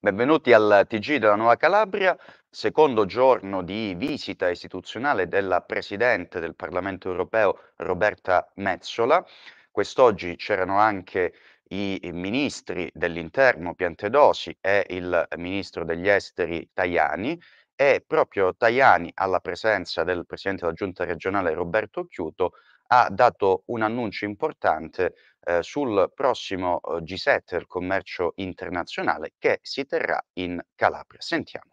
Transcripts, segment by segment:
Benvenuti al TG della Nuova Calabria, secondo giorno di visita istituzionale della Presidente del Parlamento europeo Roberta Mezzola. Quest'oggi c'erano anche i ministri dell'interno Piantedosi e il ministro degli esteri Tajani e proprio Tajani alla presenza del presidente della giunta regionale Roberto Chiuto ha dato un annuncio importante eh, sul prossimo eh, G7 del commercio internazionale che si terrà in Calabria. Sentiamo.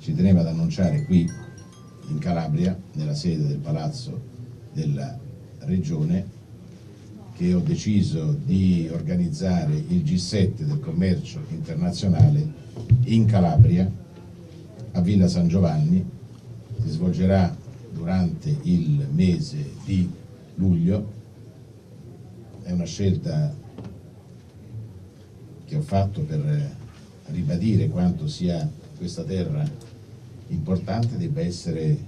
Ci teneva ad annunciare qui in Calabria, nella sede del palazzo della regione, che ho deciso di organizzare il G7 del commercio internazionale in Calabria a Villa San Giovanni, si svolgerà durante il mese di luglio, è una scelta che ho fatto per ribadire quanto sia questa terra importante, debba essere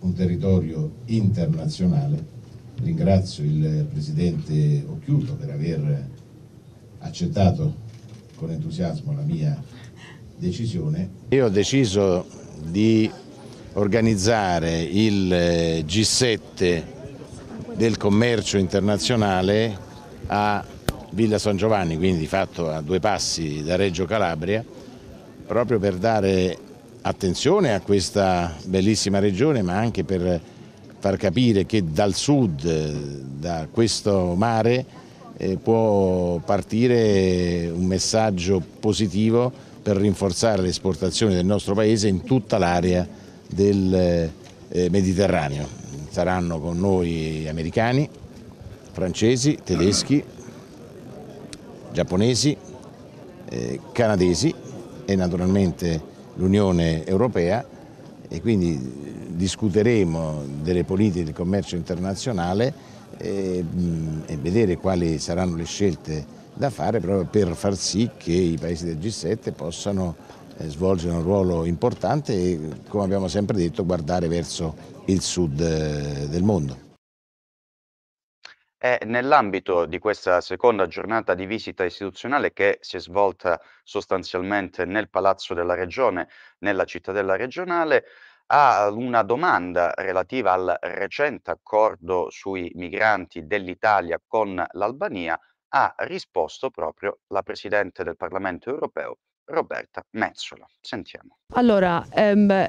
un territorio internazionale Ringrazio il Presidente Occhiuto per aver accettato con entusiasmo la mia decisione. Io ho deciso di organizzare il eh, G7 del commercio internazionale a Villa San Giovanni, quindi di fatto a due passi da Reggio Calabria, proprio per dare attenzione a questa bellissima regione ma anche per far capire che dal sud, eh, da questo mare, eh, può partire un messaggio positivo per rinforzare le esportazioni del nostro Paese in tutta l'area del eh, eh Mediterraneo. Saranno con noi americani, francesi, tedeschi, giapponesi, eh, canadesi e naturalmente l'Unione Europea e quindi discuteremo delle politiche di commercio internazionale e, eh, e vedere quali saranno le scelte da fare proprio per far sì che i paesi del G7 possano eh, svolgere un ruolo importante e, come abbiamo sempre detto, guardare verso il sud eh, del mondo. È nell'ambito di questa seconda giornata di visita istituzionale che si è svolta sostanzialmente nel Palazzo della Regione, nella cittadella regionale, a una domanda relativa al recente accordo sui migranti dell'Italia con l'Albania ha risposto proprio la Presidente del Parlamento europeo Roberta Mezzola. Sentiamo. Allora, ehm,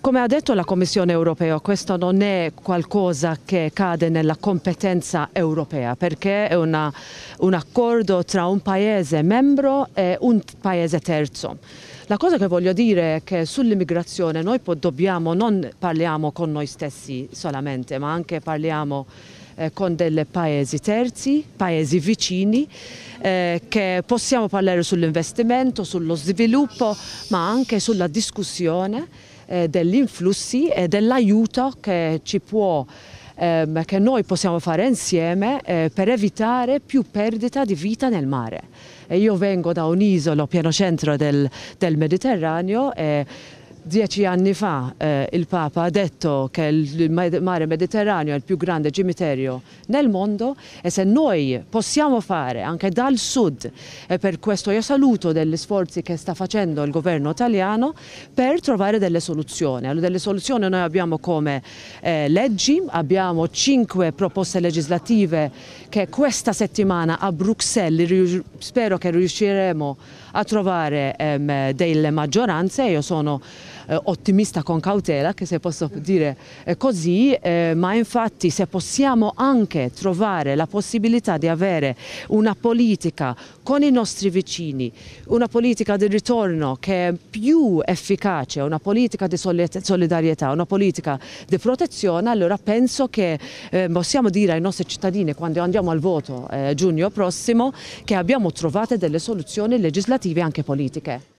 come ha detto la Commissione europea, questo non è qualcosa che cade nella competenza europea, perché è una, un accordo tra un Paese membro e un Paese terzo. La cosa che voglio dire è che sull'immigrazione noi dobbiamo, non parliamo con noi stessi solamente, ma anche parliamo eh, con dei paesi terzi, paesi vicini, eh, che possiamo parlare sull'investimento, sullo sviluppo, ma anche sulla discussione eh, degli influssi e dell'aiuto che ci può ehm, che noi possiamo fare insieme eh, per evitare più perdita di vita nel mare. io vengo da un'isola, pieno centro del, del Mediterraneo, Dieci anni fa eh, il Papa ha detto che il mare Mediterraneo è il più grande cimitero nel mondo e se noi possiamo fare anche dal sud, e per questo io saluto degli sforzi che sta facendo il governo italiano per trovare delle soluzioni. Allora, delle soluzioni noi abbiamo come eh, leggi, abbiamo cinque proposte legislative che questa settimana a Bruxelles spero che riusciremo a trovare ehm, delle maggioranze. Io sono eh, ottimista con cautela, che se posso dire eh, così, eh, ma infatti se possiamo anche trovare la possibilità di avere una politica con i nostri vicini, una politica di ritorno che è più efficace, una politica di solidarietà, una politica di protezione, allora penso che eh, possiamo dire ai nostri cittadini quando andiamo al voto eh, giugno prossimo che abbiamo trovato delle soluzioni legislative e anche politiche.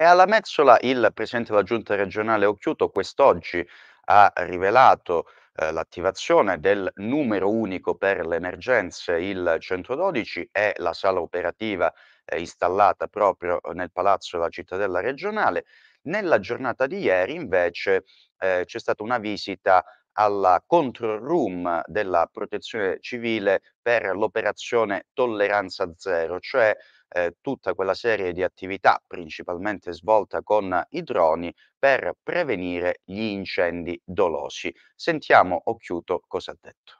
E alla Metsola il Presidente della Giunta regionale Occhiuto quest'oggi ha rivelato eh, l'attivazione del numero unico per le emergenze, il 112, e la sala operativa eh, installata proprio nel Palazzo della Cittadella regionale. Nella giornata di ieri invece eh, c'è stata una visita alla control room della protezione civile per l'operazione Tolleranza Zero, cioè eh, tutta quella serie di attività principalmente svolta con i droni per prevenire gli incendi dolosi. Sentiamo Occhiuto cosa ha detto.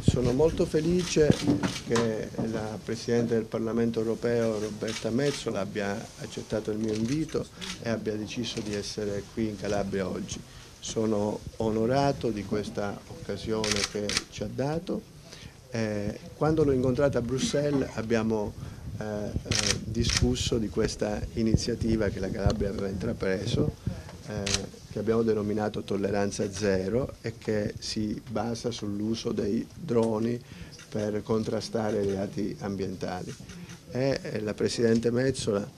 Sono molto felice che la Presidente del Parlamento europeo Roberta Mezzola abbia accettato il mio invito e abbia deciso di essere qui in Calabria oggi. Sono onorato di questa occasione che ci ha dato eh, quando l'ho incontrata a Bruxelles abbiamo eh, eh, discusso di questa iniziativa che la Calabria aveva intrapreso, eh, che abbiamo denominato tolleranza zero e che si basa sull'uso dei droni per contrastare i reati ambientali. E, eh, la Presidente Mezzola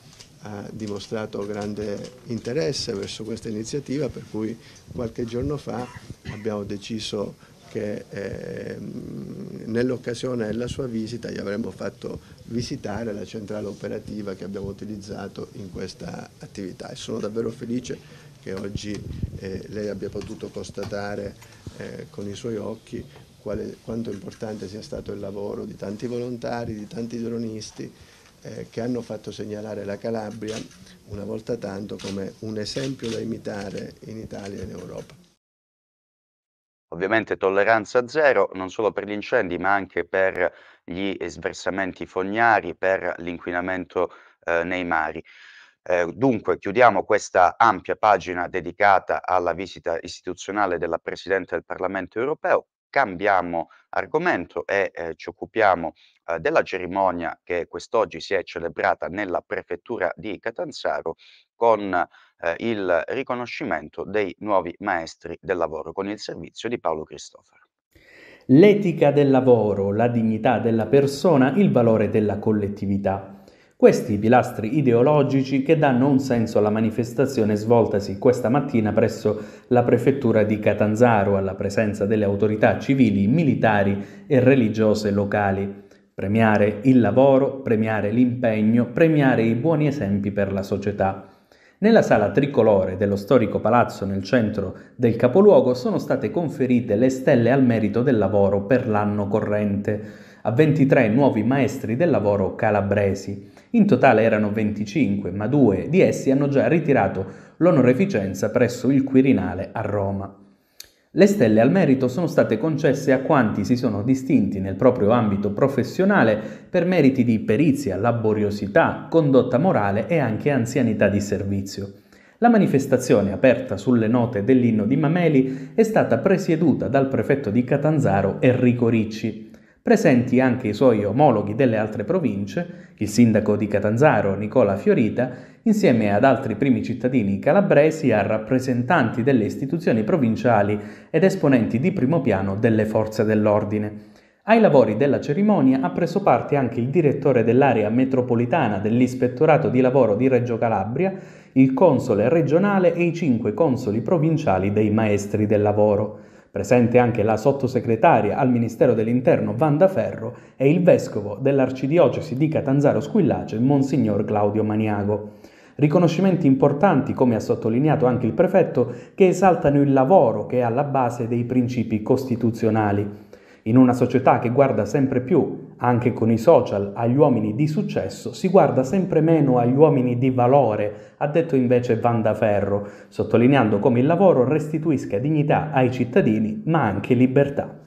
ha dimostrato grande interesse verso questa iniziativa per cui qualche giorno fa abbiamo deciso che ehm, nell'occasione della sua visita gli avremmo fatto visitare la centrale operativa che abbiamo utilizzato in questa attività e sono davvero felice che oggi eh, lei abbia potuto constatare eh, con i suoi occhi quale, quanto importante sia stato il lavoro di tanti volontari, di tanti dronisti eh, che hanno fatto segnalare la Calabria una volta tanto come un esempio da imitare in Italia e in Europa. Ovviamente tolleranza zero non solo per gli incendi, ma anche per gli sversamenti fognari, per l'inquinamento eh, nei mari. Eh, dunque, chiudiamo questa ampia pagina dedicata alla visita istituzionale della Presidente del Parlamento europeo. Cambiamo argomento e eh, ci occupiamo eh, della cerimonia che quest'oggi si è celebrata nella prefettura di Catanzaro con eh, il riconoscimento dei nuovi maestri del lavoro con il servizio di Paolo Cristoforo. L'etica del lavoro, la dignità della persona, il valore della collettività. Questi i pilastri ideologici che danno un senso alla manifestazione svoltasi questa mattina presso la prefettura di Catanzaro alla presenza delle autorità civili, militari e religiose locali. Premiare il lavoro, premiare l'impegno, premiare i buoni esempi per la società. Nella sala tricolore dello storico palazzo nel centro del capoluogo sono state conferite le stelle al merito del lavoro per l'anno corrente a 23 nuovi maestri del lavoro calabresi. In totale erano 25, ma due di essi hanno già ritirato l'onoreficenza presso il Quirinale a Roma. Le stelle al merito sono state concesse a quanti si sono distinti nel proprio ambito professionale per meriti di perizia, laboriosità, condotta morale e anche anzianità di servizio. La manifestazione aperta sulle note dell'inno di Mameli è stata presieduta dal prefetto di Catanzaro Enrico Ricci. Presenti anche i suoi omologhi delle altre province, il sindaco di Catanzaro Nicola Fiorita insieme ad altri primi cittadini calabresi, a rappresentanti delle istituzioni provinciali ed esponenti di primo piano delle forze dell'ordine. Ai lavori della cerimonia ha preso parte anche il direttore dell'area metropolitana dell'Ispettorato di Lavoro di Reggio Calabria, il console regionale e i cinque consoli provinciali dei maestri del lavoro. Presente anche la sottosegretaria al Ministero dell'Interno Vanda Ferro e il vescovo dell'Arcidiocesi di Catanzaro Squillace, Monsignor Claudio Maniago riconoscimenti importanti, come ha sottolineato anche il prefetto, che esaltano il lavoro che è alla base dei principi costituzionali. In una società che guarda sempre più, anche con i social, agli uomini di successo, si guarda sempre meno agli uomini di valore, ha detto invece Vandaferro, sottolineando come il lavoro restituisca dignità ai cittadini, ma anche libertà.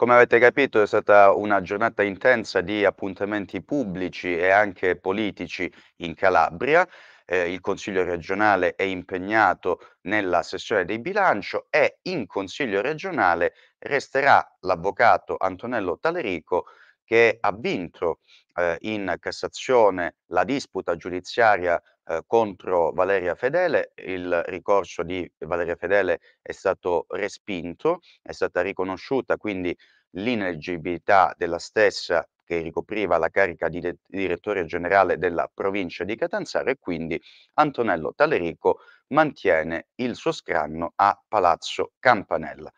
Come avete capito è stata una giornata intensa di appuntamenti pubblici e anche politici in Calabria. Eh, il Consiglio regionale è impegnato nella sessione di bilancio e in Consiglio regionale resterà l'avvocato Antonello Talerico che ha vinto eh, in Cassazione la disputa giudiziaria eh, contro Valeria Fedele, il ricorso di Valeria Fedele è stato respinto, è stata riconosciuta quindi l'ineleggibilità della stessa che ricopriva la carica di direttore generale della provincia di Catanzaro e quindi Antonello Talerico mantiene il suo scranno a Palazzo Campanella.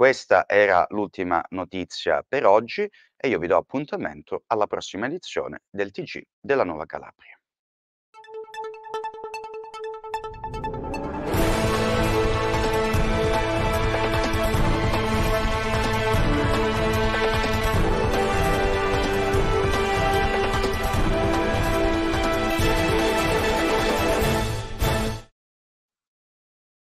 Questa era l'ultima notizia per oggi e io vi do appuntamento alla prossima edizione del TG della Nuova Calabria.